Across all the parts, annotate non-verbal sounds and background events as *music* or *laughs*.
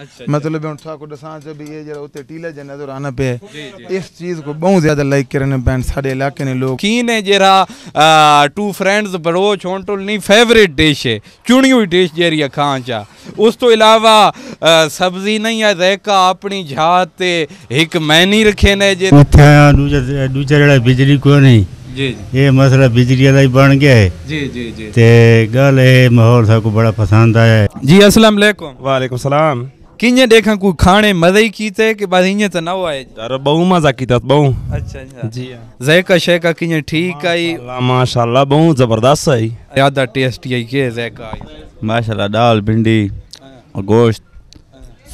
अच्छा, अच्छा। मतलब इस चीज को बहुत ज्यादा लाइक करने बैंड इलाके ने लोग टू फ्रेंड्स बड़ो छोंटुल फेवरेट डिश है चुनी हुई डिश जेरी खान चा उस तो अलावा सब्जी नहीं है रहका अपनी झात एक मैनी रखे ने जे बिजली को नहीं ये मसला बिजली वाला ही बन गया है जी जी जी ते गल माहौल सबको बड़ा पसंद आया है जी अस्सलाम वालेकुम वालेकुम सलाम किन्हें देखा कोई खाने मजे ही कीते कि बस इने तो ना आए यार बहु मजा कीता बहु अच्छा अच्छा जी हाँ। जैका शेका किन्हें ठीक आई माशाल्लाह बहु जबरदस्त आई ज्यादा टेस्टी आई के जैका आई माशाल्लाह दाल भिंडी हाँ। और गोश्त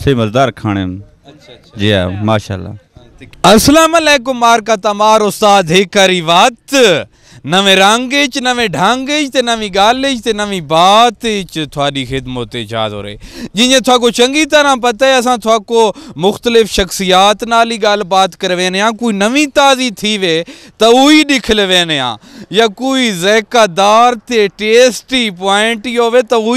से मजेदार खाने अच्छा अच्छा जी हां माशाल्लाह अस्सलाम वालेकुम मार का तमार उस्ताद ही करी बात नवे रंग च नमें ढंग नवी ते नमीं गल च बात च थोड़ी खिदमत हाज हो रहे थोको चंगी तरह पता है असा थोको मुख्तलिफ शख्सियात नाल ही गलबात करवेने कोई नवी ताज़ी थी वे तो उ लिख लवेने या कोई जैकादार ते टेस्टी पॉइंट ही होवे तो उ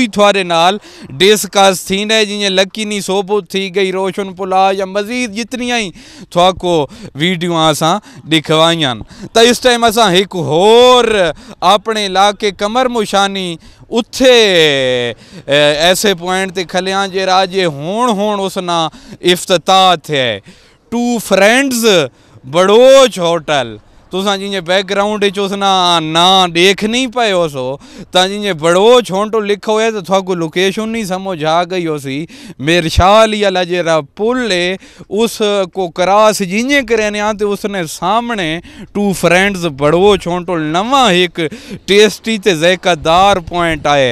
नाल डिस्कस थी ने जियां थी गई रोशन पुला या मजीद जितनिया ही थोको वीडियो असा दिखवाइया तो इस टाइम असा एक होर और अपने इलाके कमर मुशानी ਉੱਥੇ ਐਸੇ ਪੁਆਇੰਟ ਤੇ ਖਲਿਆਂ ਜੇ ਰਾਜੇ ਹੋਣ ਹੋਣ ਉਸਨਾ ਇਫਤਤਾਹ ਹੈ ਟੂ ਫਰੈਂਡਸ ਬੜੋਚ ਹੋਟਲ तुसां जिंजे बैकग्राउंड च उसना ना देख नहीं पायो सो बड़ो छोटो लिखो है तो थोको लोकेशन नहीं समझ आ गई होसी मेरशाली अला जरा पुल है उस को क्रॉस जिंजे कर उसने सामने टू फ्रेंड्स बड़ो छोटो नवा एक टेस्टी ते जैकादार पॉइंट आए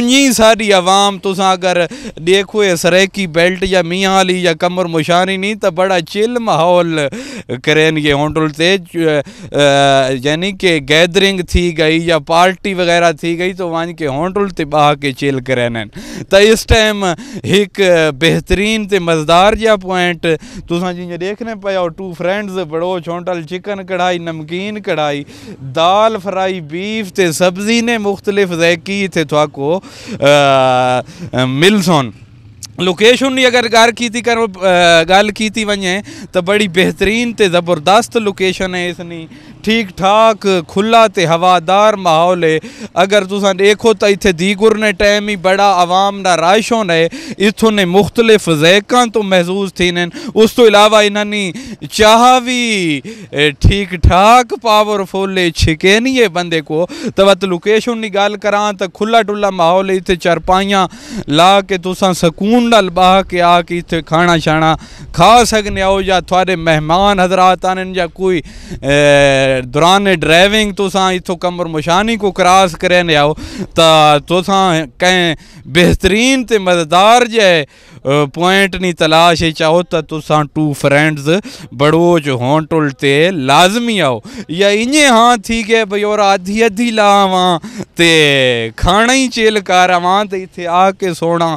उन्हीं सारी आवाम तुस अगर देखो ये सरेकी बेल्ट या मियाँ या कमर मुशानी नहीं तो बड़ा चिल माहौल करेन ये होटल ते यानी कि गैदरिंग थी गई या पार्टी वग़ैरह थी गई तो वहाँ के होटल तिबाह के चिल करन त इस टाइम एक बेहतरीन ते मज़ेदार जा पॉइंट तुसां जो देखने पिया टू फ्रेंड्स बड़ो होटल चिकन कढ़ाई नमकीन कढ़ाई दाल फ्राई बीफ ते सब्ज़ी ने मुख़्तलिफ़ जैकी थे थो को मिलसन लोकेशन जी अगरि ॻाल्हि की थी करो की थी वञे बड़ी बेहतरीन ते ज़बरदस्त लोकेशन है इसनी ठीक ठाक खुला ते हवादार माहौल है अगर तुस देखो तो इतने दीगुर ने टाइम ही बड़ा आवाम का रश होना है इतों ने मुख्तलिफ जैकों तो महसूस थीन उस तो अलावा इन्होंने चाह भी ठीक ठाक पावरफुल छिकेनी है बंदे को तो वत लोकेशन की गल करा तो खुला टुला माहौल इतने चरपाइया ला के तुस सकून नाल बह के आ कि इतने खाना छाना खा सकने आओ या थोड़े मेहमान हजरात आने या कोई ए, दौरान ड्राइविंग तुसां इथो कमर मुशानी को क्रॉस करे आहियो त तोसां कंहिं मज़ेदार जे પોઈન્ટની તલાશ ચાહો तो તુસાं टू फ्रेंड्स बड़ोच होटल ते लाज़मी आओ या इं हाँ थी के भई और अधी अधी लावां ते खाना ई चिल करावां ते इत्थे आके सोना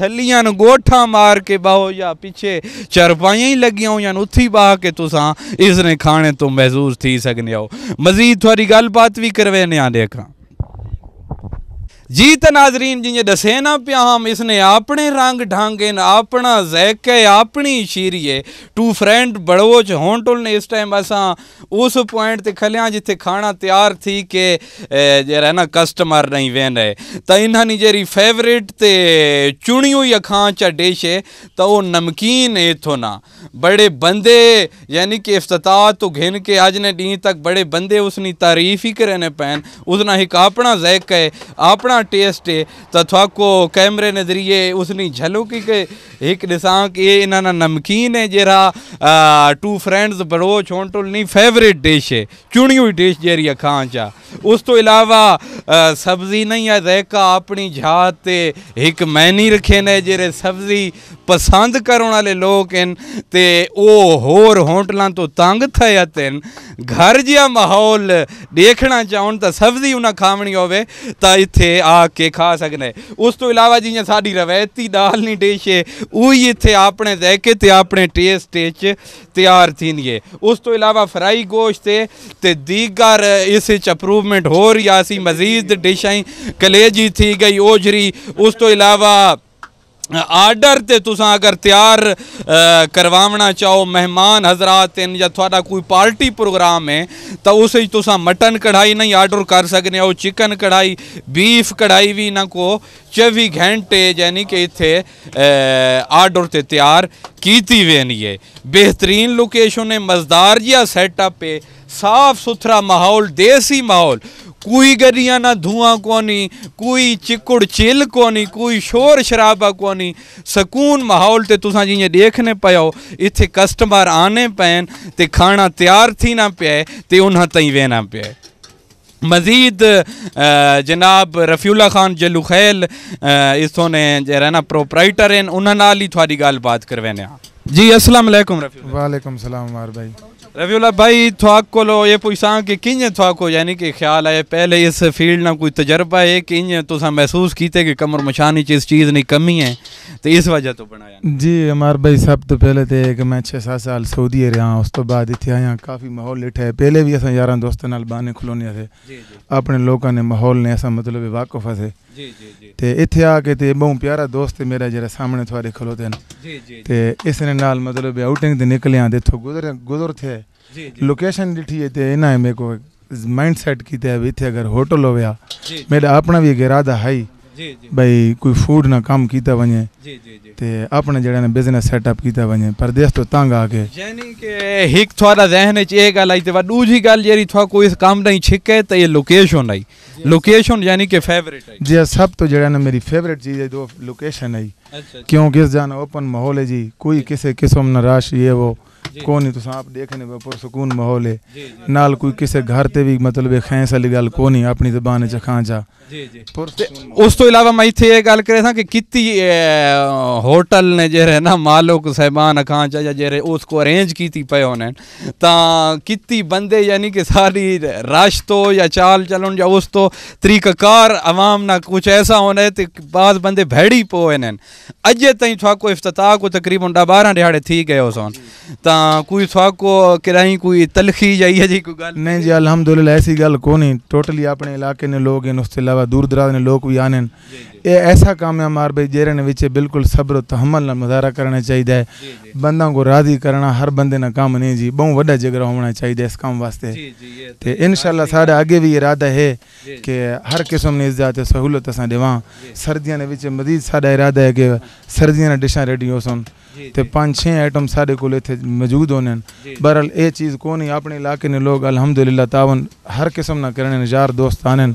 थलियां गोठा मार के बहो या पीछे चरपाइयां लगियां हुई उत्थी बह के तुसां इसने खाने तो महसूस थी सकने मजीद थोड़ी गलबात भी करवेने आंदे जी त नाज़रीन जीअं ॾसे न पिया हम इसने आपणे रंग ढांगे न आपणा ज़ैके आपणी शीरीए टू फ्रेंड बड़ोच होंटुल ने इस टाइम असां उस पॉइंट ते खलियां जिथे खाना तयार थी के जहिड़ा न कस्टमर नहीं वेन है त इन्हनि जहिड़ी फेवरेट ते चुणियूं ई अखां चा डिश है त उहो नमकीन एथो ना बड़े बंदे यानी कि इफ्तता तो घिन के अज ने ॾींहं तक बड़े बंदे उसनी तारीफ़ ही करने पैन उसना हिकु आपणा ज़ैक है आपणा ටේස්ටේ තත්වාක්කෝ කෑම්රය නැදිරියේ උසනි ජලෝකික ඒක නිසාක ඒ එනන නම්කීන ජෙරා टू फ्रेंड्स बड़ो छोटुलनी फेवरेट डिश है चुनी हुई डिश जारी जेरी खांचा उस तो इलावा सब्जी नहीं है रहका अपनी जात एक मैनी रखे ने जेरे सब्जी पसंद करे लोग होर होटलों तो तंग थे घर जहा माहौल देखना चाहन तो सब्जी उन्हें खावनी हो तो इतने ਆ ਕੇ ਖਾ ਸਕਨੇ ਉਸ ਤੋਂ ਇਲਾਵਾ ਜਿਹੀਆਂ ਸਾਡੀ ਰਵਾਇਤੀ ਦਾਲ ਨਹੀਂ ਡਿਸ਼ ਹੈ ਉਹੀ ਇੱਥੇ ਆਪਣੇ ਜ਼ਾਇਕੇ ਤੇ ਆਪਣੇ ਟੇਸਟ ਵਿੱਚ ਤਿਆਰ ਥੀਂਦੀ ਹੈ ਉਸ ਤੋਂ ਇਲਾਵਾ ਫਰਾਈ ਗੋਸ਼ਤ ਤੇ ਦੀਗਰ ਇਸ ਵਿੱਚ ਇੰਪਰੂਵਮੈਂਟ ਹੋ ਰਹੀ ਆ ਸੀ ਮਜ਼ੀਦ ਡਿਸ਼ਾਂ ਕਲੇਜੀ ਥੀ ਗਈ ਓਜਰੀ ਉਸ ਤੋਂ ਇਲਾਵਾ आर्डर तो अगर तैयार करवाना चाहो मेहमान हजरात इन या थोड़ा कोई पार्टी प्रोग्राम है तो उस तुसा मटन कढ़ाई नहीं आर्डर कर सकने हो चिकन कढ़ाई बीफ कढ़ाई भी ना को चौबी घंटे यानी कि इतने आर्डर से तैयार की वेनी है बेहतरीन लोकेशन है मजदार जहा सैटअप है साफ़ सुथरा माहौल देसी माहौल कोई गरिया ना धुआं कोनी कोई चिकुड़ चिल कोनी कोई शोर शराबा कोनी सकून माहौल ते तुसां जियां देखने पियो इथे कस्टमर आने पैन ते खाना तैयार थी ना पिए ते उन्हां ताईं वेना पे मज़ीद जनाब रफ़ीला ख़ान जलू खैल इसों ने जरा प्रोपराइटर आहिनि उन्हनि नाल ई थोरी जी असलम वालेकुम सलाम वार भाई रवीला भाई थोड़ा को ये पूछा कि कि थोड़ा को यानी कि ख्याल है पहले इस फील्ड ना कोई तजर्बा है किंज तुसा महसूस किए कि कमर मशानी चीज़ चीज़ नहीं कमी है तो इस वजह तो बनाया जी हमारे भाई साहब तो पहले थे कि मैं छः सात साल सऊदी रहा उस तो बाद इतने आया काफ़ी माहौल लिठा है पहले भी अस यार दोस्तों बहाने खिलोने थे अपने लोगों ने माहौल ने अस मतलब वाकफ थे तो इतने आके तो बहुत प्यारा दोस्त मेरा जरा सामने थोड़े खलोते हैं तो इसने मतलब आउटिंग से निकलिया इतों गुजर गुजर थे लोकेशन डिठी है तो इन्हें मेरे को माइंड सैट किया इतने अगर होटल हो गया मेरा अपना भी एक इरादा है ਜੀ ਭਾਈ ਕੋਈ ਫੂਡ ਨਾ ਕੰਮ ਕੀਤਾ ਵਣੇ ਜੀ ਜੀ ਜੀ ਤੇ ਆਪਣੇ ਜਿਹੜਾ ਨੇ ਬਿਜ਼ਨਸ ਸੈਟਅਪ ਕੀਤਾ ਵਣੇ ਪਰਦੇਸ ਤੋਂ ਤੰਗ ਆ ਕੇ ਯਾਨੀ ਕਿ ਇੱਕ ਤੁਹਾਡਾ ਜ਼ਹਿਨ ਚ ਇਹ ਗੱਲ ਆਈ ਤੇ ਵਾ ਦੂਜੀ ਗੱਲ ਜਿਹੜੀ ਤੁਹਾ ਕੋਈ ਇਸ ਕੰਮ ਨਹੀਂ ਛਿੱਕੇ ਤੇ ਇਹ ਲੋਕੇਸ਼ਨ ਆਈ ਲੋਕੇਸ਼ਨ ਯਾਨੀ ਕਿ ਫੇਵਰਿਟ ਹੈ ਜੀ ਸਭ ਤੋਂ ਜਿਹੜਾ ਨੇ ਮੇਰੀ ਫੇਵਰਿਟ ਚੀਜ਼ ਹੈ ਦੋ ਲੋਕੇਸ਼ਨ ਆਈ ਕਿਉਂਕਿ ਇਸ ਜਾਨ ਓਪਨ ਮਾਹੌਲ ਹੈ ਜੀ ਕੋਈ ਕਿਸੇ ਕਿਸਮ ਨਰਾਸ਼ ਰਾਸ਼ ਇਹ ਉਹ कोनी तो आप देखने में पर माहौल है नाल कोई किसे घर ते भी मतलब खैस वाली गल कोनी अपनी जबान च खां जा उस तो इलावा मैं इथे ये गल करे था कि किती होटल ने जेरे ना मालिक साहबान खां जा या जेरे उसको अरेंज कीती पए होने ता किती बंदे यानी कि सारी रश तो या चाल चलन या उस तो तरीकाकार आवाम ना कुछ ऐसा होने ते बाद बंदे भेड़ी पोए अजे तई थवा को को तकरीबन 12 दिहाड़े थी गए होसन ता ਤਾਂ ਕੋਈ ਸਾਕੋ ਕਿਰਾਈ ਕੋਈ ਤਲਖੀ ਜਾਈ ਹੈ ਜੀ ਕੋਈ ਗੱਲ नहीं जी अलहमदुल्ला ऐसी गल को नहीं टोटली अपने इलाके ने लोग हैं उसके अलावा दूर दराज ने लोग भी आने ये ऐसा काम है हमारे भाई जेरे ने विच बिल्कुल सब्र तहमल ना मुजाहरा करना चाहिए है बंदा को राजी करना हर बंदे ना काम नहीं जी बहुत वड्डा जिगरा होना चाहिए इस काम वास्ते तो इन शाला साढ़ा आगे भी इरादा है कि हर किस्म ने इज्जत सहूलत असा देवां सर्दियों ने विच मजीद साढ़ा इरादा है कि सर्दियों ने डिशा तो पांच छः आइटम सारे को मौजूद होने बहरहाल ये चीज़ को नहीं अपने इलाके ने लोग अलहमदिल्ला तावन हर किस्म ना करने यार दोस्त आने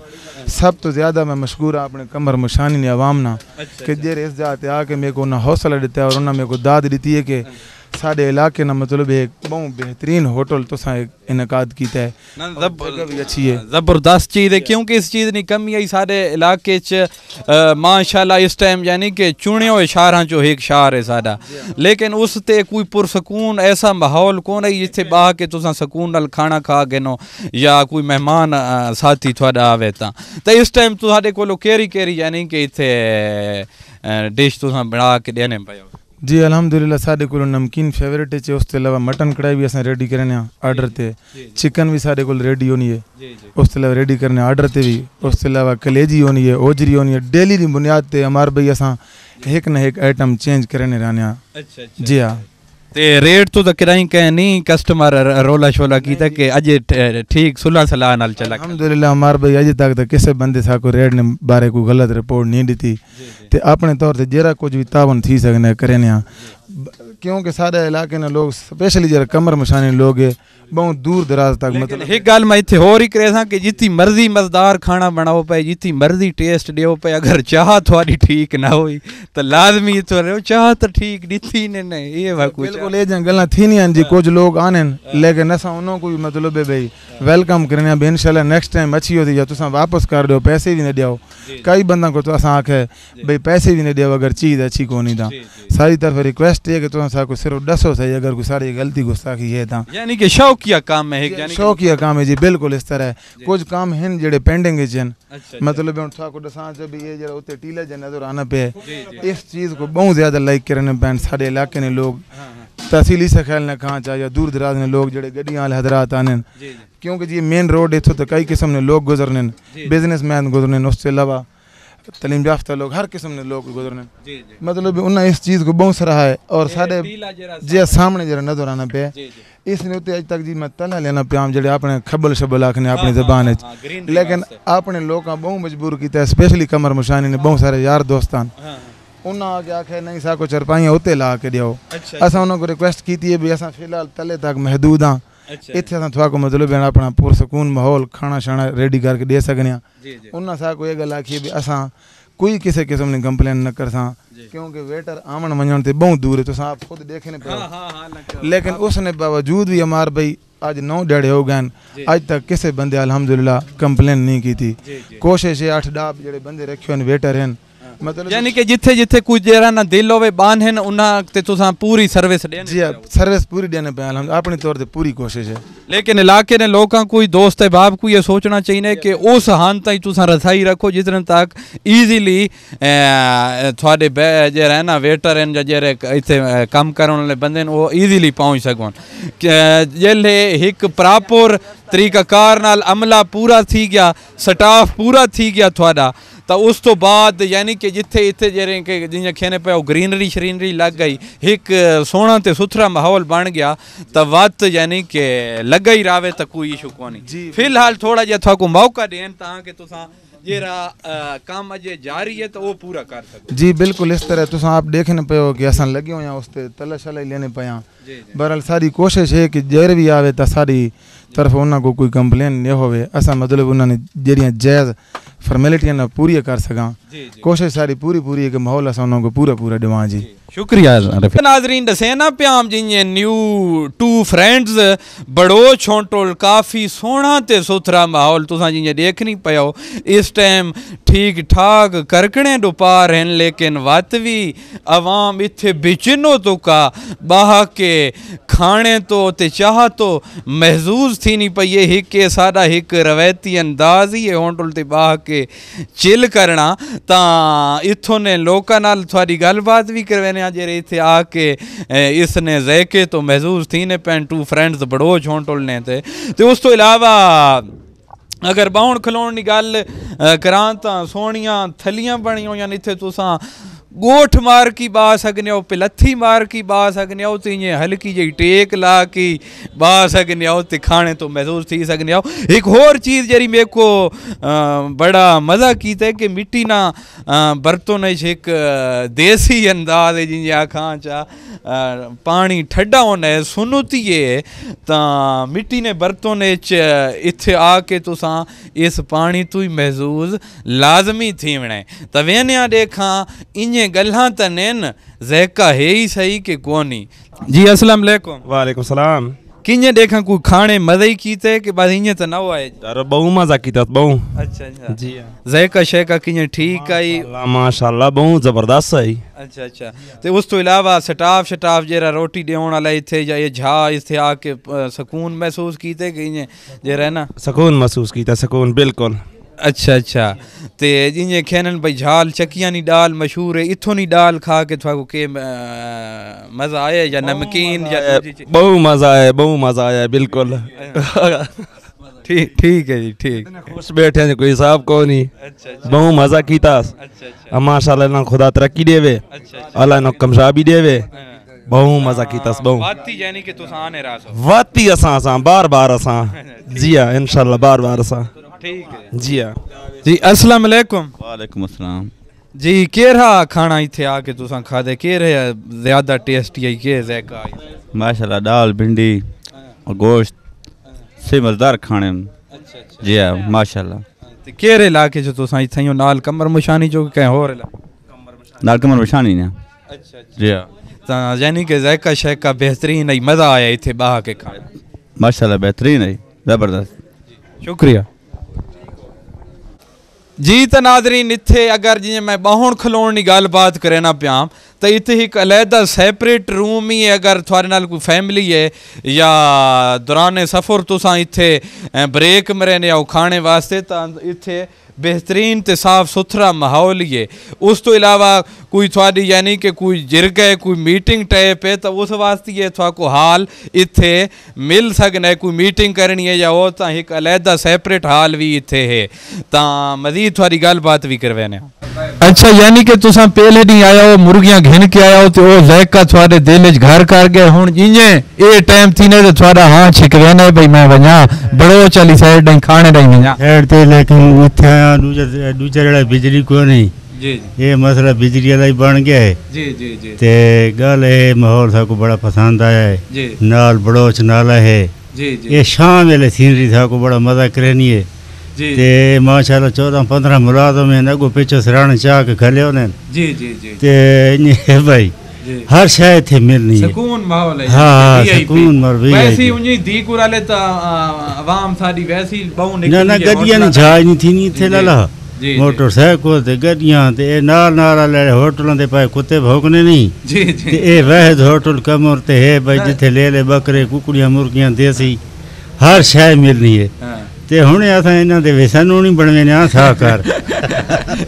सब तो ज़्यादा मैं मशहूर हाँ अपने कमर मशानी ने अवाम ना अच्छा, कि अच्छा। जे इस जाते आके मेरे को ना हौसला दिता है और उन्हें मेरे को दाद दी है कि हाँ। साढ़े इलाके ना मतलब एक बहुत बेहतरीन होटल तो इनका किया है भी अच्छी है ज़बरदस्त चीज़ है क्योंकि इस चीज़ की कमी आई सारे इलाके माशाला इस टाइम यानी कि चुने हुए शहर चो एक शहर है सारा लेकिन उस ते कोई पुरसकून ऐसा माहौल कौन है जिथे बह के तुसा सकून नाल खाना खा के नो या कोई मेहमान साथी थोड़ा आवे ता तो इस टाइम तुहाडे कोलो केरी केरी यानी कि इथे डिश तुसा बना के देने पे जी अलहमदुल्ला साढ़े नमकीन फेवरेट है उसके अलावा मटन कढ़ाई भी असें रेडी करने आर्डर ते चिकन भी साढ़े को रेडी होनी है उसके अलावा रेडी करने ऑर्डर से भी उसके अलावा कलेजी होनी है ओजरी होनी है डेली की बुनियाद ते हमारे भाई असा एक न एक आइटम चेंज करने रहने अच्छा, अच्छा, जी हाँ अच्छा, ਤੇ ਰੇਟ ਤੋਂ ਤਾਂ ਕਿਰਾਈ ਕਹਿ ਨਹੀਂ ਕਸਟਮਰ ਰੋਲਾ ਸ਼ੋਲਾ ਕੀਤਾ ਕਿ ਅਜ ਠੀਕ ਸੁਲਾ ਸਲਾਹ ਨਾਲ ਚਲਾ ਅਲਹਮਦੁਲਿਲਾ ਮਾਰ ਬਈ ਅਜੇ ਤੱਕ ਤਾਂ ਕਿਸੇ ਬੰਦੇ ਸਾ ਕੋ ਰੇਟ ਨੇ ਬਾਰੇ ਕੋਈ ਗਲਤ ਰਿਪੋਰਟ ਨਹੀਂ ਦਿੱਤੀ ਤੇ ਆਪਣੇ ਤੌਰ ਤੇ ਜਿਹੜਾ ਕੁਝ ਵੀ ਤਾਵਨ ਥੀ ਸਕਨੇ ਕਰੇ ਨੇ क्योंकि सारे इलाके ने लोग स्पेशली जरा कमर मशानी लोग है ਬਹੁਤ ਦੂਰ ਦਰਾਜ਼ ਤੱਕ ਮਤਲਬ ਇੱਕ ਗੱਲ ਮੈਂ ਇੱਥੇ ਹੋਰ ਹੀ ਕਰੇ ਸਾਂ ਕਿ ਜਿੱਤੀ ਮਰਜ਼ੀ ਮਜ਼ਦਾਰ ਖਾਣਾ ਬਣਾਓ ਪਏ ਜਿੱਤੀ ਮਰਜ਼ੀ ਟੇਸਟ ਦਿਓ ਪਏ ਅਗਰ ਚਾਹ ਤੁਹਾਡੀ ਠੀਕ ਨਾ ਹੋਈ ਤਾਂ ਲਾਜ਼ਮੀ ਇਥੋਂ ਰਹੋ ਚਾਹ ਤਾਂ ਠੀਕ ਦਿੱਤੀ ਨੇ ਨੇ ਇਹ ਵਾ ਕੁਝ ਬਿਲਕੁਲ ਇਹ ਜੰਗਲਾਂ ਥੀਨੀਆਂ ਜੀ ਕੁਝ ਲੋਕ ਆਨਨ ਲੇਕਿਨ ਅਸਾਂ ਉਹਨਾਂ ਕੋਈ ਮਤਲਬ ਹੈ ਬਈ ਵੈਲਕਮ ਕਰਨੇ ਆ ਬੇ ਇਨਸ਼ਾਅੱਲਾ ਨੈਕਸਟ ਟਾਈਮ ਅੱਛੀ ਹੋਦੀ ਜਾਂ ਤੁਸੀਂ ਵਾਪਸ ਕਰ ਦਿਓ ਪੈਸੇ ਵੀ ਨਾ ਦਿਓ ਕਈ ਬੰਦਾ ਕੋ ਤਾਂ ਅਸਾਂ ਆਖੇ ਬਈ ਪੈਸੇ ਵੀ ਨਾ ਦਿਓ ਅਗਰ ਚੀਜ਼ ਅੱਛੀ ਕੋਨੀ ਤਾਂ ਸਾਰੀ ਤਰਫ ਰਿਕੁਐਸਟ ਹੈ ਕਿ ਤੁਸੀਂ ਸਾ ਕੋ ਸਿਰਫ ਦੱਸੋ ਸਹੀ ਅਗਰ ਕੋਈ ਸਾਰੀ ਗਲਤੀ ਗੁਸਤਾਖੀ ਹੈ ਤਾਂ ਯਾਨੀ ਕਿ ਸ਼ੌਕ शौकिया काम है एक यानी शौकिया काम है जी बिल्कुल इस तरह कुछ काम हैं जेड़े पेंडिंग है जन मतलब हम ठाकुर दसा जब ये जरा उते टीले जन नजर आना पे इस चीज को बहुत ज्यादा लाइक करने बैंड सारे इलाके ने लोग हाँ, हाँ। तहसीली से खेलने कहां चाहे या दूर दराज ने लोग जेड़े गड्डियां वाले हजरत आने क्योंकि जी मेन रोड है तो कई किस्म ने लोग गुजरने बिजनेसमैन गुजरने उससे अलावा तलीम याफ्ता लोग हर किस्म ने लोग गुजरने जी जी। मतलब उन्हें इस चीज़ को बहुत सराहा है और सारे जे सामने जरा नजर आना पे इसने उत्ते अज तक जी मैं तला लेना पाम जे अपने खबल शबल आखने हाँ, अपनी हाँ, जबान हाँ, लेकिन अपने लोग बहुत मजबूर किया स्पेशली कमर मुशानी ने बहुत सारे यार दोस्तान ਉਹਨਾਂ ਆ ਕੇ ਆਖਿਆ ਨਹੀਂ ਸਾਕੋ ਚਰਪਾਈਆਂ ਉੱਤੇ ਲਾ ਕੇ ਦਿਓ ਅੱਛਾ ਅਸਾਂ ਉਹਨਾਂ ਕੋ ਰਿਕੁਐਸਟ ਕੀਤੀ ਹੈ ਵੀ ਅਸਾਂ ਫਿਲਹਾਲ ਤਲੇ ਤੱਕ अच्छा इथे असां थोरा को मतिलबु भेण अपना पुरसकून माहौल खाना शाना रेडी करके ॾेई सघनि हा उन सां कोई ॻाल्हि आखी बि असां कोई किसी किस्म की कंप्लेन न कर सा क्योंकि वेटर आवन वजन से बहुत दूर है तो आप खुद देखने हाँ, पे हाँ, हाँ, हाँ, लेकिन उसने बावजूद भी हमारे भाई आज नौ डेढ़े हो गए आज तक किसी बंदे अलहमदुल्ला कंप्लेन नहीं की थी कोशिश है अठ डाब जो बंदे रखे वेटर हैं ਮਤਲਬ ਯਾਨੀ ਕਿ ਜਿੱਥੇ ਜਿੱਥੇ ਕੋਈ ਜਿਹੜਾ ਨਾ ਦਿਲ ਹੋਵੇ ਬਾਨ ਹਨ ਉਹਨਾਂ ਤੇ ਤੁਸੀਂ ਪੂਰੀ ਸਰਵਿਸ ਦੇਣ ਜੀ सर्विस पूरी देने पे अलहमद अपने तौर से पूरी कोशिश है ਲੇਕਿਨ ਇਲਾਕੇ ਨੇ ਲੋਕਾਂ ਕੋਈ ਦੋਸਤ ਹੈ ਬਾਪ ਕੋਈ ਇਹ ਸੋਚਣਾ ਚਾਹੀਦਾ ਹੈ ਕਿ ਉਸ ਹਾਨ ਤਾਈਂ ਤੁਸੀਂ ਰਸਾਈ ਰੱਖੋ ਜਿਸ ਦਿਨ ਤੱਕ ਈਜ਼ੀਲੀ ਤੁਹਾਡੇ ਬੈ- ਜਿਹੜੇ ਹੈ ਨਾ ਵੇਟਰ ਹਨ ਜਾਂ ਜਿਹੜੇ ਕ- ਇੱਥੇ ਅਹ, ਕੰਮ ਕਰਨ ਵਾਲੇ ਬੰਦੇ ਨੇ ਉਹ ਈਜ਼ੀਲੀ ਪਹੁੰਚ ਸਕਣ ਜਿਹੜੇ ਇੱਕ ਪ੍ਰਾਪਰ ਤਰੀਕਾਕਾਰ ਨਾਲ ਅਮਲਾ ਪੂਰਾ ਥੀ ਗਿਆ ਸਟਾਫ ਪੂਰਾ ਥੀ ਗਿਆ ਤੁਹਾਡਾ ਤਾਂ ਉਸ ਤੋਂ ਬਾਅਦ ਯਾਨੀ ਕਿ ਜਿੱਥੇ ਇੱਥੇ ਜਿਹੜੇ ਕਿ ਜਿਵੇਂ ਖੇਨੇ ਪਿਆ ਉਹ ਗ੍ਰੀਨਰੀ ਸ਼ਰੀਨਰੀ ਲੱਗ ਗਈ ਇੱਕ ਸੋਹਣਾ ਤੇ ਸੁਥਰਾ ਮਾਹੌਲ ਬਣ ਗਿਆ ਤਾਂ ਵੱਤ ਯਾਨੀ ਕਿ ਲੱਗ ਹੀ ਰਾਵੇ ਤਾਂ ਕੋਈ ਇਸ਼ੂ ਕੋਨੀ ਫਿਲਹਾਲ ਥੋੜਾ ਜਿਹਾ ਤੁਹਾਨੂੰ ਮੌਕਾ ਦੇਣ ਤਾਂ ਕਿ ਤੁਸੀਂ ਜਿਹੜਾ ਕੰਮ ਅਜੇ ਜਾਰੀ ਹੈ ਤਾਂ ਉਹ ਪੂਰਾ ਕਰ ਸਕੋ ਜੀ ਬਿਲਕੁਲ ਇਸ ਤਰ੍ਹਾਂ ਤੁਸੀਂ ਆਪ ਦੇਖਣ ਪਏ ਹੋ ਕਿ ਅਸਾਂ ਲੱਗੇ ਹੋਇਆ ਉਸ ਤੇ ਤਲਸ਼ਲ ਲੈਣੇ ਪਿਆ ਬਰਲ ਸਾਰੀ ਕੋਸ਼ਿਸ਼ ਹੈ ਕਿ ਜੇਰ ਵੀ ਆਵੇ ਤਾਂ ਸਾਡੀ ਤਰਫ ਉਹਨਾਂ ਕੋ ਕੋਈ ਕੰਪਲੇਨ ਨਹੀਂ ਹੋਵੇ ਅਸਾਂ ਮਤਲਬ ਉਹਨਾਂ ਨੇ ਜਿਹੜੀਆਂ ਜਾਇਜ਼ ਫਾਰਮੈਲਿਟੀਆਂ ਨਾਲ ਪੂਰੀਆਂ ਕਰ ਸਕਾਂ कोशिश सारी पूरी पूरी है कि माहौल असां उन्हनि पूरा पूरा ॾियां जी शुक्रिया नाज़रीन ॾसें न पिया जी न्यू टू फ्रेंड्स बड़ो छोटोल काफ़ी सोहणा ते सुथरा माहौल तुसां जी ॾेखनी पियो इस टाइम ठीक ठाक करकने डुपार हैं लेकिन वातवी अवाम इथे बेचिनो तो का बाह के खाने तो चाह तो महसूस थीनी पई है एक साॾा रवायती अंदाज़ ई होंटुल ते बाह के चिल करना ਤਾਂ ਇੱਥੋਂ ਨੇ ਲੋਕਾਂ ਨਾਲ ਤੁਹਾਡੀ ਗੱਲਬਾਤ ਵੀ ਕਰਵੇਨੇ ਆ ਜਿਹੜੇ ਇੱਥੇ ਆ ਕੇ ਇਸ ਨੇ ਜ਼ਾਇਕੇ ਤੋਂ ਮਹਿਜ਼ੂਜ਼ ਥੀ ਨੇ ਪੈਨ ਟੂ ਫਰੈਂਡਸ ਬੜੋ ਛੋਣ ਟੋਲਨੇ ਤੇ ਤੇ ਉਸ ਤੋਂ ਇਲਾਵਾ ਅਗਰ ਬਾਹਣ ਖਲੋਣ ਦੀ ਗੱਲ ਕਰਾਂ ਤਾਂ ਸੋਹਣੀਆਂ ਥਲੀਆਂ ਬਣੀਆਂ ਹੋਈਆਂ ਨੇ ਇੱਥੇ ਤੁਸੀਂ गोठ मार की बास अग्न्यव पिलथी मार की बास अग्न्यव थी हल्की जी टेक ला की बास अग्न्यव तिखाने तो महसूस थी सघन्यव एक और चीज़ जरी मेरे को बड़ा मज़ा की कि मिट्टी ना बरतों ने एक देसी अंदाज है जिन आखा चा पानी ठंडा होना है सुनती है तो मिट्टी ने बरतों ने इतने आके तुसा इस पानी तू महसूस लाजमी थी वणे त वेनिया देखा इं ये जैका है ही सही के कोनी जी अस्सलाम वालेकुम वालेकुम सलाम किने देखा को खाने मजे कीते के बाद इने तो ना आए अरे बहु मजा कीता बहु अच्छा, अच्छा जी हाँ। जैका शेका किने ठीक आई माशाल्लाह बहु जबरदस्त आई अच्छा अच्छा ते उस तो अलावा स्टाफ स्टाफ जेरा रोटी देवण वाला इथे या ये झा इथे आके सुकून महसूस कीते के इने जेरा ना सुकून महसूस कीता सुकून बिल्कुल अच्छा अच्छा ते जिंजे खेनन भाई झाल चकिया नी दाल मशहूर है इथों नी दाल खा के थवा को के मजा आया या नमकीन या बहु मजा आया बहु मजा आया बिल्कुल *laughs* ठीक ठीक है जी ठीक खुश बैठे हैं कोई हिसाब को नहीं अच्छा, अच्छा। बहु मजा कीता अच्छा, अच्छा। माशाल्लाह ना खुदा तरक्की देवे अच्छा, अच्छा। अल्लाह ना कमशाबी देवे हाँ। बहु मजा कीता बहु वाती यानी कि तुसान है रास वाती असा असा बार बार असा *laughs* जी हां इंशाल्लाह बार बार असा ठीक है जी हाँ जी अस्सलाम वालेकुम वालेकुम अस्सलाम जी के खाना इथे आके तुसा खादे के रहा ज्यादा टेस्टी है के जायका माशाल्लाह दाल भिंडी और गोश्त से खाने अच्छा, अच्छा जी हां माशाल्लाह ते केरे इलाके जो तुसा इथे यो नाल कमर मुशानी जो कहीं और नाल कमर मुशानी ने अच्छा, अच्छा। जी हां हाँ। यानी के जायका शेका बेहतरीन है मज़ा आया इथे बाहर के खाने माशाल्लाह बेहतरीन है ज़बरदस्त शुक्रिया ਜੀ ਤਨਾਦਰੀ ਨਿੱਥੇ ਅਗਰ ਜਿਵੇਂ ਮੈਂ ਬਾਹਣ ਖਲੋਣ ਦੀ ਗੱਲਬਾਤ ਕਰੇ ਨਾ ਪਿਆਂ तो इत एक अलहदा सैपरेट रूम ही अगर थोड़े नाल कोई फैमिली है या दौरान सफ़र तुसा इतने ब्रेक मरे ने खाने वास्ते तो इतने बेहतरीन तो साफ सुथरा माहौल ही है उस तो इलावा कोई थोड़ी यानी कि कोई जिरग है कोई मीटिंग टाइप है तो उस वास्ते ये थोड़ा को हाल इतने मिल सकना है कोई मीटिंग करनी है या वो तो एक अलहदा सैपरेट हाल भी इतने है तो मजीद थोड़ी गलबात भी करवाने अच्छा यानी कि तुसा पहले डी आया हो मुर्गियां घिन के आया हो तो ओ जायका थोड़े दिल च घर कर गए हुन इंजे ए टाइम थी ने तो थोड़ा हां छिकवे ने भाई मैं वना बड़ो चली साइड डी खाने डी वना हेड ते लेकिन इथे दूजे दूजे रेड़ा बिजली को नहीं जी ये मसला बिजली वाला ही बन गया है जी जी जी ते गल है माहौल सा को बड़ा पसंद आया है जी नाल बड़ोच नाला है जी जी ये शाम वाले सीनरी सा को बड़ा मजा करनी है जी चौदह पंद्रह मुलाजो में पिछो सिराण चाह के खलियो भाई हर शइ थे मिलनी सुकून माहौल है हां सुकून मरवी वैसी उनी दी कुराले त आवाम साडी वैसी बहु निकली न न गडिया ने जाय नहीं थी नहीं थे लाला मोटरसाइकिल ते गड्डियां ते नाल नाल वाले होटलों दे पाए कुत्ते भौंकने नहीं जी जी ते ए वहद होटल कमर ते है भाई हाँ। जिथे ले ले बकरे कुकड़ियां मुर्गियां देसी हर शइ मिलनी है हाँ। ਤੇ ਹੁਣ ਅਸਾਂ ਇਹਨਾਂ ਦੇ ਵਿਸਾ ਨੂੰ ਨਹੀਂ ਬਣਵੇਂ ਨਾ ਸਾਕਰ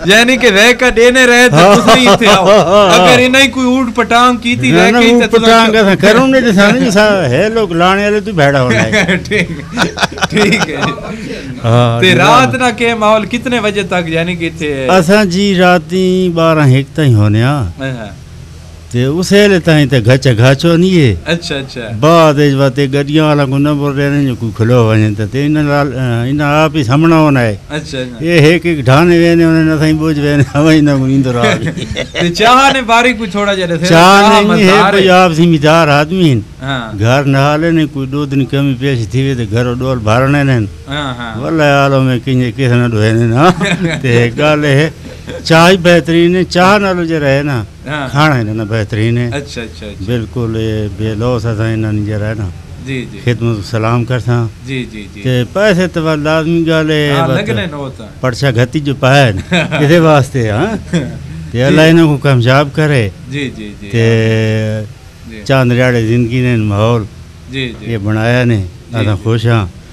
ਯਾਨੀ ਕਿ ਰਹਿ ਕਾ ਦੇਨੇ ਰਹਿ ਤੇ ਤੁਸੀਂ ਇੱਥੇ ਆਓ ਅਗਰ ਇਹਨਾਂ ਹੀ ਕੋਈ ਊਟ ਪਟਾਂਗ ਕੀਤੀ ਰਹਿ ਕੇ ਤੇ ਪਟਾਂਗ ਅਸਾਂ ਕਰੂੰ ਨਹੀਂ ਤੇ ਸਾਨੂੰ ਸਾ ਹੈ ਲੋਕ ਲਾਣੇ ਵਾਲੇ ਤੂੰ ਭੈੜਾ ਹੋਣਾ ਹੈ *laughs* ਠੀਕ ਠੀਕ ਹੈ ਹਾਂ ਤੇ ਰਾਤ ਨਾ ਕੇ ਮਾਹੌਲ ਕਿਤਨੇ ਵਜੇ ਤੱਕ ਯਾਨੀ ਕਿ ਇੱਥੇ ਅਸਾਂ ਜੀ ਰਾਤੀ 12 ਇੱਕ ਤਾਈ ਹੋਣਿਆ ਹਾਂ ते उसेले ताईं त घच घाचो नहीं है अच्छा अच्छा बाद इस बात गड्डियों वाला को न बोल रहे ने कोई खुलो वने त ते इन लाल इन आप ही सामना होना है अच्छा, अच्छा। ये है कि ढाने वेने उन्हें न सही बोझ वेने हवाई न गुनी तो रात ते चाह ने बारी को छोड़ा जरे थे चाह नहीं है कोई आप जिम्मेदार आदमी हां घर नहाले ने कोई दो दिन कमी पेश थी वे ते घर डोल भरने ने हां हां वल्ला आलो में किने किसने डोहे ने ना *laughs* ते गाल है चाय बेहतरीन है चाह नालो जे है ना हाँ। खाना है ना बेहतरीन है अच्छा अच्छा, अच्छा। बिल्कुल ये बेलोस असां इन्हनि जे है ना खिदमत सलाम करसां जी जी जी ते पैसे त लाज़मी ॻाल्हि आहे पर्चा घती जो पाए इसे *laughs* वास्ते हां ते अल्लाह इन को कामयाब करे जी जी जी ते हाँ। चांद रियाड़े ज़िंदगी ने माहौल जी जी ये बनाया ने असां खुश हां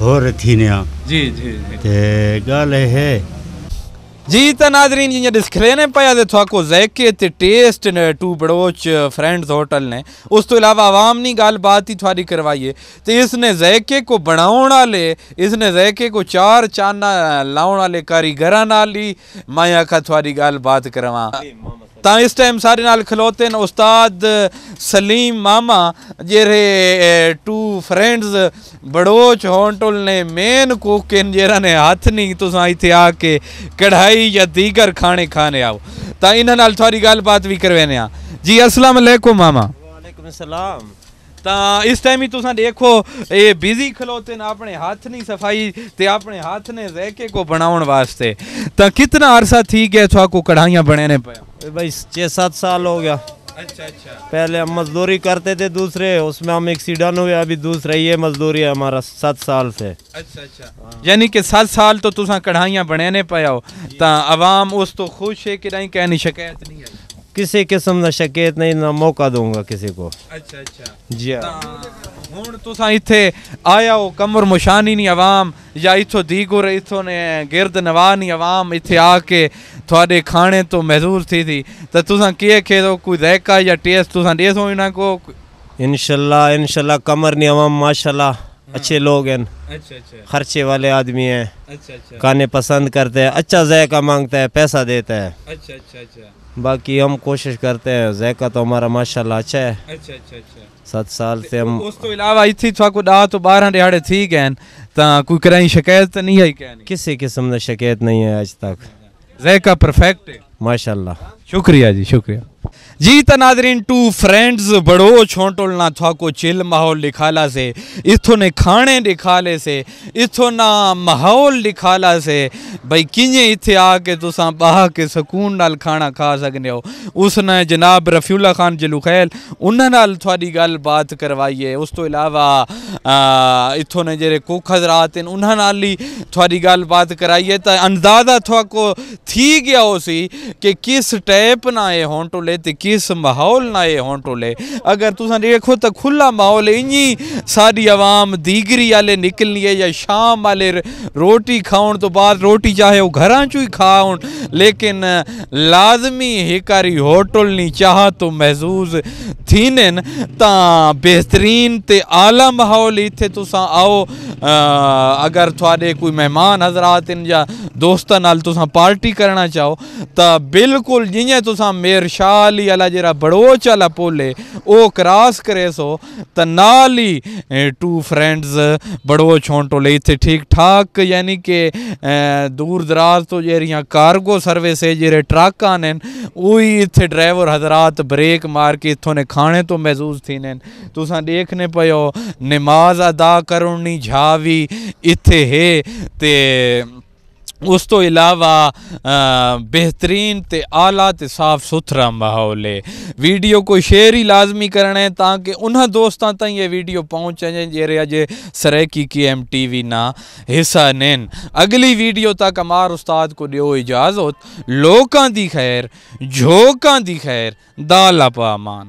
होर थी जी जी जी ते गल है जी तो नाज़रीन जीअं डिस्खलेने पिया ते थुआको ज़ाइके ते टेस्ट ने टू बड़ोच फ्रेंड्स होटल ने उस तो अलावा आवाम अवामनी गल बात ही थुआरी करवाइए तो इसने ज़ायके को बनाने वाले इसने ज़ायके को चार चाना लाने आले कारीगर ही माया का थुआरी गल बात करवा ਤਾਂ ਇਸ ਟਾਈਮ ਸਾਰੇ ਨਾਲ ਖਲੋਤੇ ਨੇ ਉਸਤਾਦ ਸਲੀਮ ਮਾਮਾ ਜਿਹੜੇ ਟੂ ਫਰੈਂਡਸ ਬੜੋਚ ਹੋਂਟਲ ਨੇ ਮੇਨ ਕੋਕਿਨ ਜਿਹੜਾ ਨੇ ਹੱਥ ਨਹੀਂ ਤੁਸੀਂ ਇੱਥੇ ਆ ਕੇ ਕਢਾਈ ਜਾਂ ਦੀਗਰ ਖਾਣੇ ਖਾਣੇ ਆਓ ਤਾਂ ਇਹਨਾਂ ਨਾਲ ਤੁਹਾਡੀ ਗੱਲਬਾਤ ਵੀ ਕਰਵੇਨੇ ਆ ਜੀ ਅਸਲਾਮ ਅਲੈਕੁਮ ਮਾਮਾ ਵਾਲੇਕੁਮ ਸਲਾਮ ਤਾਂ ਇਸ ਟਾਈਮ ਹੀ ਤੁਸੀਂ ਦੇਖੋ ਇਹ ਬਿਜ਼ੀ ਖਲੋਤੇ ਨੇ ਆਪਣੇ ਹੱਥ ਨਹੀਂ ਸਫਾਈ ਤੇ ਆਪਣੇ ਹੱਥ ਨੇ ਜ਼ੈਕੇ ਕੋ ਬਣਾਉਣ ਵਾਸਤੇ ਤਾਂ ਕਿਤਨਾ ਅਰਸਾ ਥੀ ਗਿਆ ਤੁਹਾਨੂੰ ਕਢਾਈਆਂ ਬਣੇ ਨੇ ਪਿਆ भाई छः सात साल हो गया अच्छा अच्छा पहले हम मजदूरी करते थे दूसरे उसमें हम एक्सीडेंट हुए अभी दूसरा ये मजदूरी है हमारा सात साल से अच्छा अच्छा यानी कि सात साल तो तुसा कढ़ाइयाँ बने पाया हो ता आवाम उस तो खुश है कि नहीं कहनी शिकायत नहीं है किसी किस्म ना शिकायत नहीं ना मौका दूंगा किसी को अच्छा अच्छा जी ਹੁਣ ਤੁਸੀਂ ਇੱਥੇ ਆਇਆ ਹੋ ਕਮਰ ਮੁਸ਼ਾਨੀ ਨਹੀਂ ਆਵਾਮ ਜਾਂ ਇੱਥੋਂ ਦੀਗੁਰ ਇੱਥੋਂ ਨੇ ਗਿਰਦ ਨਵਾ ਨਹੀਂ ਆਵਾਮ ਇੱਥੇ ਆ ਤੁਹਾਡੇ ਖਾਣੇ ਤੋਂ ਮਹਿਜ਼ੂਰ थी ਸੀ ਤਾਂ ਤੁਸੀਂ ਕੀ ਖੇਦੋ ਕੋਈ ਜ਼ਾਇਕਾ ਜਾਂ ਟੇਸਟ ਤੁਸੀਂ ਦੇਸੋ इना को इंशाल्लाह इंशाल्लाह कमर नी अवाम माशाल्लाह हाँ। अच्छे लोग हैं अच्छा अच्छा खर्चे वाले आदमी हैं अच्छा अच्छा खाने पसंद करते हैं अच्छा जायका मांगते हैं पैसा देते हैं अच्छा अच्छा अच्छा बाकी हम कोशिश करते हैं जायका तो हमारा माशाल्लाह अच्छा है अच्छा अच्छा अच्छा सात साल से हम उस तो अलावा इतनी थोड़ा को दा तो 12 दिहाड़े थी ता कोई कराई शिकायत तो नहीं आई किसी किस्म की शिकायत नहीं है आज तक जैका परफेक्ट है माशाल्लाह शुक्रिया जी शुक्रिया जी तनादरीन टू फ्रेंड्स बड़ो छोटोलना था को चिल माहौल दिखाला से इथो ने खाने दिखाले से इथो ना माहौल दिखाला से भाई किए इतने आके तुसा बाह के सुकून नाल खाना खा सकते हो उसने जनाब रफ्यूला खान जलूखैल उन्होंने थोड़ी गल बात करवाई है उस तो इलावा इथों ने जेरे कुक हजरात हैं उन्होंने ही थोड़ी गल कराई है तो अंदाजा थोड़ा को थी गया उसी कि किस टैप ना है होंटोले किस माहौल ना ये होंटोले अगर तुस देखो तो खुला माहौल इं सारी आवाम दीगरी आले निकलनी है या शाम आले रोटी खाने तो बाद रोटी चाहे वो घर चू ही खाओ लेकिन लाजमी हिकारी होटल नी चाह तो महसूस थीन ता बेहतरीन ते आला माहौल इतने तुस आओ आ, अगर थोड़े कोई मेहमान हजरात या दोस्तों तुस पार्टी करना चाहो तो बिल्कुल जियां तुस मेयर शाह ਨਾਲ ਹੀ ਅਲਾ ਜਿਹੜਾ ਬੜੋਚ ਅਲਾ ਪੋਲੇ ਉਹ ਕ੍ਰਾਸ ਕਰੇ ਸੋ ਤਾਂ ਨਾਲ ਹੀ ਟੂ ਫਰੈਂਡਸ ਬੜੋਚ ਹੋਣ ਤੋਂ ਲਈ ਇੱਥੇ ਠੀਕ ਠਾਕ ਯਾਨੀ ਕਿ ਦੂਰ ਦਰਾਜ਼ ਤੋਂ ਜਿਹੜੀਆਂ ਕਾਰਗੋ ਸਰਵਿਸ ਹੈ ਜਿਹੜੇ ਟਰੱਕ ਆਨਨ ਉਹੀ ਇੱਥੇ ਡਰਾਈਵਰ ਹਜ਼ਰਤ ਬ੍ਰੇਕ ਮਾਰ ਕੇ ਇੱਥੋਂ ਨੇ ਖਾਣੇ ਤੋਂ ਮਹਿਜ਼ੂਜ਼ ਥੀਨਨ ਤੁਸੀਂ ਦੇਖਨੇ ਪਇਓ ਨਮਾਜ਼ ਅਦਾ ਕਰਨੀ ਝਾਵੀ ਇੱਥੇ ਹੈ ਤੇ उस तो इलावा बेहतरीन ते आला ते साफ सुथरा माहौल है वीडियो को शेयर ही लाजमी करना है ताकि उन दोस्तों तीन ये वीडियो पहुँचे जेरे अजय सरेकी की एम टी वी ना हिस्सा नीन अगली वीडियो तक अमार उस्ताद को दियो इजाजत लोगों की खैर झोंक की खैर दाला पामान